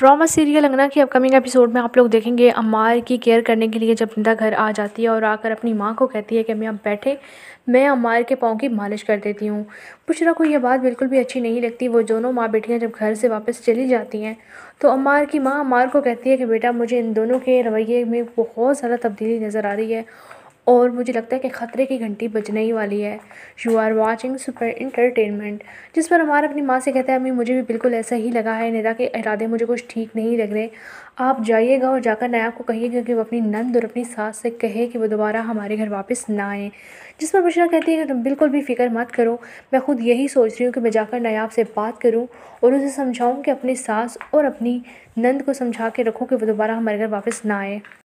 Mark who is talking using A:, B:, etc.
A: drama serial अंगना के upcoming episode में आप लोग देखेंगे अम्मार की केयर करने के लिए जब निंदा घर आ जाती है और आकर अपनी माँ को कहती है कि मैं अब बैठे मैं अम्मार के पाँव की मालिश कर देती हूँ पुशरा को यह बात बिल्कुल भी अच्छी नहीं लगती वो दोनों माँ बेटियाँ जब घर से वापस चली जाती हैं तो अम्मार की माँ अम्मार को कहती है कि बेटा मुझे इन दोनों के रवैये में बहुत ज़्यादा तब्दीली नज़र आ रही है और मुझे लगता है कि ख़तरे की घंटी बजने ही वाली है you are watching Super Entertainment जिस पर हमारा अपनी माँ से कहता है अम्मी मुझे भी बिल्कुल ऐसा ही लगा है निदा के इरादे मुझे कुछ ठीक नहीं लग रहे आप जाइएगा और जाकर नायाब को कहिएगा कि वो अपनी नंद और अपनी सास से कहे कि वो दोबारा हमारे घर वापस ना आए जिस पर बुशरा कहती है कि तुम बिल्कुल भी फ़िक्र मत करो मैं ख़ुद यही सोच रही हूँ कि मैं जाकर नायाब से बात करूँ और उसे समझाऊँ कि अपनी सास और अपनी नंद को समझा के रखूँ कि वो दोबारा हमारे घर वापस ना आए